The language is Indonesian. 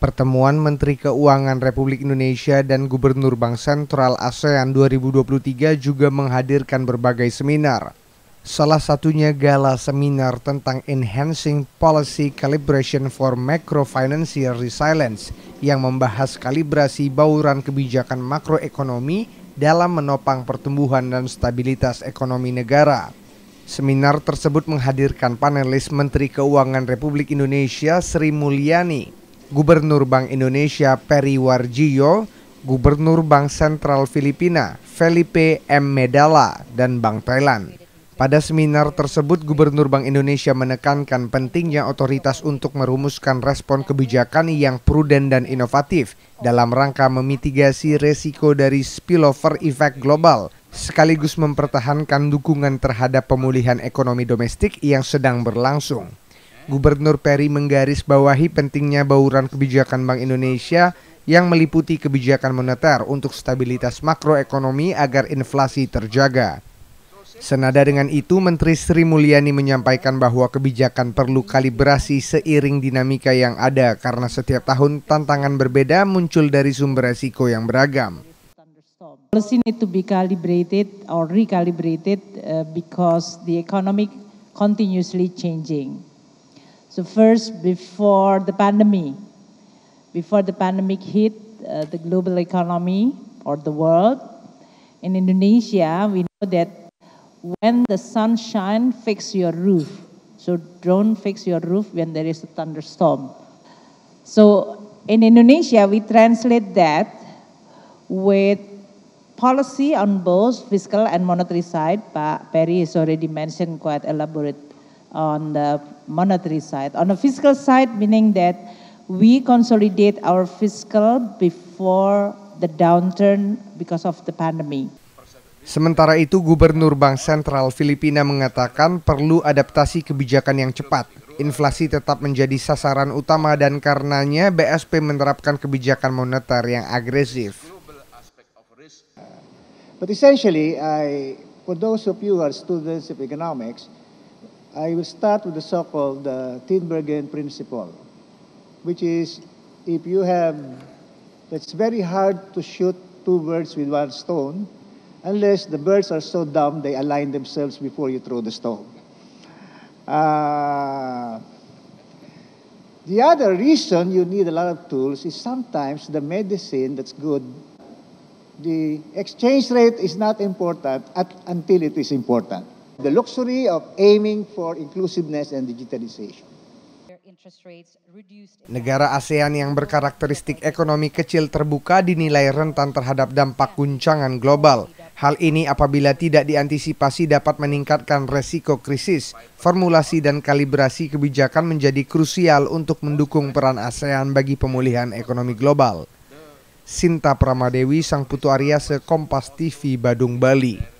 Pertemuan Menteri Keuangan Republik Indonesia dan Gubernur Bank Sentral ASEAN 2023 juga menghadirkan berbagai seminar. Salah satunya gala seminar tentang Enhancing Policy Calibration for Macrofinancial Resilience yang membahas kalibrasi bauran kebijakan makroekonomi dalam menopang pertumbuhan dan stabilitas ekonomi negara. Seminar tersebut menghadirkan panelis Menteri Keuangan Republik Indonesia Sri Mulyani, Gubernur Bank Indonesia Peri Warjio, Gubernur Bank Sentral Filipina Felipe M. Medala, dan Bank Thailand. Pada seminar tersebut, Gubernur Bank Indonesia menekankan pentingnya otoritas untuk merumuskan respon kebijakan yang prudent dan inovatif dalam rangka memitigasi resiko dari spillover effect global, sekaligus mempertahankan dukungan terhadap pemulihan ekonomi domestik yang sedang berlangsung. Gubernur Peri menggarisbawahi pentingnya bauran kebijakan Bank Indonesia yang meliputi kebijakan moneter untuk stabilitas makroekonomi agar inflasi terjaga. Senada dengan itu, Menteri Sri Mulyani menyampaikan bahwa kebijakan perlu kalibrasi seiring dinamika yang ada karena setiap tahun tantangan berbeda muncul dari sumber resiko yang beragam. Policy need to be calibrated or recalibrated uh, because the economic continuously changing. So first, before the pandemic, before the pandemic hit uh, the global economy or the world, in Indonesia, we know that when the sun shines, fix your roof. So don't fix your roof when there is a thunderstorm. So in Indonesia, we translate that with policy on both fiscal and monetary side. But Perry has already mentioned quite elaborate on the monetary side. On the fiscal side, meaning that we consolidate our fiscal before the downturn because of the pandemic. Sementara itu, Gubernur Bank Sentral Filipina mengatakan perlu adaptasi kebijakan yang cepat. Inflasi tetap menjadi sasaran utama dan karenanya BSP menerapkan kebijakan moneter yang agresif. But essentially, I, for those of you who are students of economics, I will start with the so-called uh, Tinbergen principle, which is if you have, it's very hard to shoot two birds with one stone unless the birds are so dumb they align themselves before you throw the stone. Uh, the other reason you need a lot of tools is sometimes the medicine that's good, the exchange rate is not important at, until it is important. the luxury of aiming for inclusiveness and digitalization. Negara ASEAN yang berkarakteristik ekonomi kecil terbuka dinilai rentan terhadap dampak guncangan global. Hal ini apabila tidak diantisipasi dapat meningkatkan resiko krisis. Formulasi dan kalibrasi kebijakan menjadi krusial untuk mendukung peran ASEAN bagi pemulihan ekonomi global. Sinta Pramadewi, Sang Putu Arya, Kompas TV, Badung, Bali.